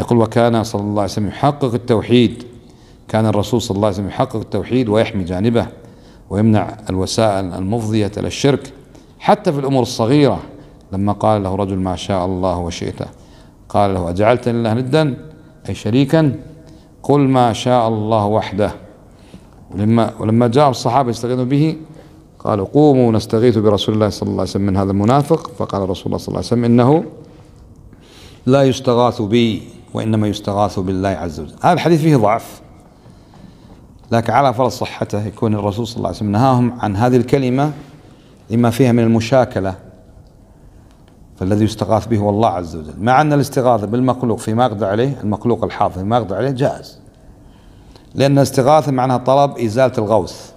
يقول وكان صلى الله عليه وسلم يحقق التوحيد كان الرسول صلى الله عليه وسلم يحقق التوحيد ويحمي جانبه ويمنع الوسائل المفضية إلى الشرك حتى في الأمور الصغيرة لما قال له رجل ما شاء الله وشئته قال له أجعلت لله ندا أي شريكا قل ما شاء الله وحده ولما ولما جاء الصحابة يستغيثون به قالوا قوموا نستغيث برسول الله صلى الله عليه وسلم من هذا المنافق فقال رسول الله صلى الله عليه وسلم إنه لا يستغاث بي وإنما يستغاث بالله عز وجل هذا الحديث فيه ضعف لكن على فرض صحته يكون الرسول صلى الله عليه وسلم نهاهم عن هذه الكلمة لما فيها من المشاكلة فالذي يستغاث به هو الله عز وجل مع أن الاستغاثة بالمخلوق فيما أقدر عليه المخلوق الحافظ فيما أقدر عليه جائز لأن الاستغاثة معناها طلب إزالة الغوث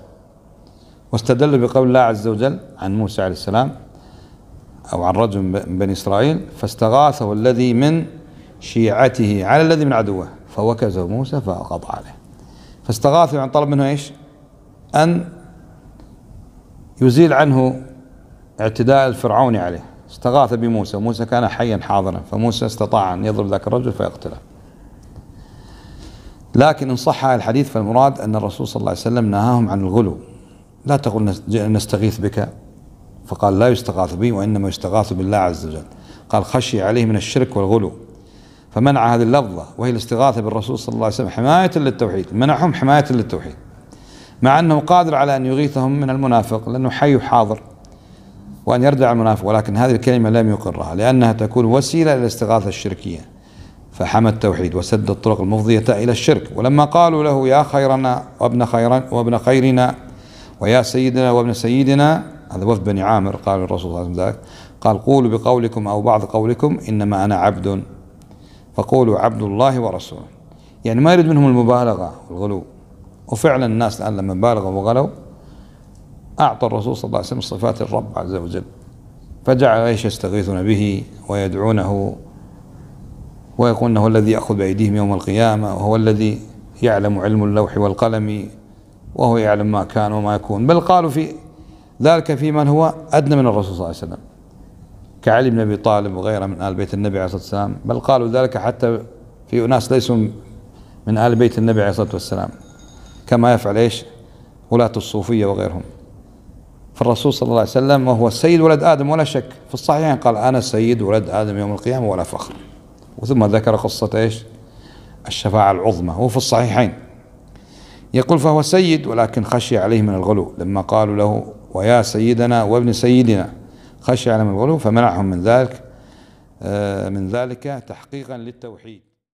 واستدل بقول الله عز وجل عن موسى عليه السلام أو عن رجل من بني إسرائيل فاستغاثه الذي من شيعته على الذي من عدوه فوكزه موسى فأغض عليه فاستغاثوا عن طلب منه ايش أن يزيل عنه اعتداء الفرعوني عليه استغاث بموسى موسى كان حيا حاضرا فموسى استطاع أن يضرب ذاك الرجل فيقتله لكن إن صح الحديث فالمراد أن الرسول صلى الله عليه وسلم نهاهم عن الغلو لا تقول نستغيث بك فقال لا يستغاث بي وإنما يستغاث بالله عز وجل قال خشي عليه من الشرك والغلو فمنع هذه اللفظة وهي الاستغاثة بالرسول صلى الله عليه وسلم حماية للتوحيد منعهم حماية للتوحيد مع أنه قادر على أن يغيثهم من المنافق لأنه حي حاضر وأن يردع المنافق ولكن هذه الكلمة لم يقرها لأنها تكون وسيلة للاستغاثة الشركية فحمى التوحيد وسد الطرق المفضية إلى الشرك ولما قالوا له يا خيرنا وابن خيرنا وابن خيرنا ويا سيدنا وابن سيدنا هذا وفد بني عامر قال الرسول صلى الله عليه وسلم ذلك قال قولوا بقولكم أو بعض قولكم إنما أنا عبد فقولوا عبد الله ورسوله يعني ما يريد منهم المبالغة والغلو وفعلا الناس الآن لما بالغوا وغلوا أعطى الرسول صلى الله عليه وسلم صفات الرب عز وجل فجعل ايش يستغيثون به ويدعونه ويقول انه الذي ياخذ بايديهم يوم القيامه وهو الذي يعلم علم اللوح والقلم وهو يعلم ما كان وما يكون بل قالوا في ذلك في من هو ادنى من الرسول صلى الله عليه وسلم كعلي بن أبي طالب وغيره من آل بيت النبي عليه الصلاة والسلام بل قالوا ذلك حتى في أناس ليسوا من آل بيت النبي عليه الصلاة والسلام كما يفعل إيش ولاة الصوفية وغيرهم فالرسول صلى الله عليه وسلم وهو السيد ولد آدم ولا شك في الصحيحين قال أنا سيد ولد آدم يوم القيامة ولا فخر وثم ذكر قصة إيش الشفاعة العظمى هو في الصحيحين يقول فهو سيد ولكن خشي عليه من الغلو لما قالوا له ويا سيدنا وابن سيدنا خشي عليهم الغلو فمنعهم من ذلك آه، من ذلك تحقيقا للتوحيد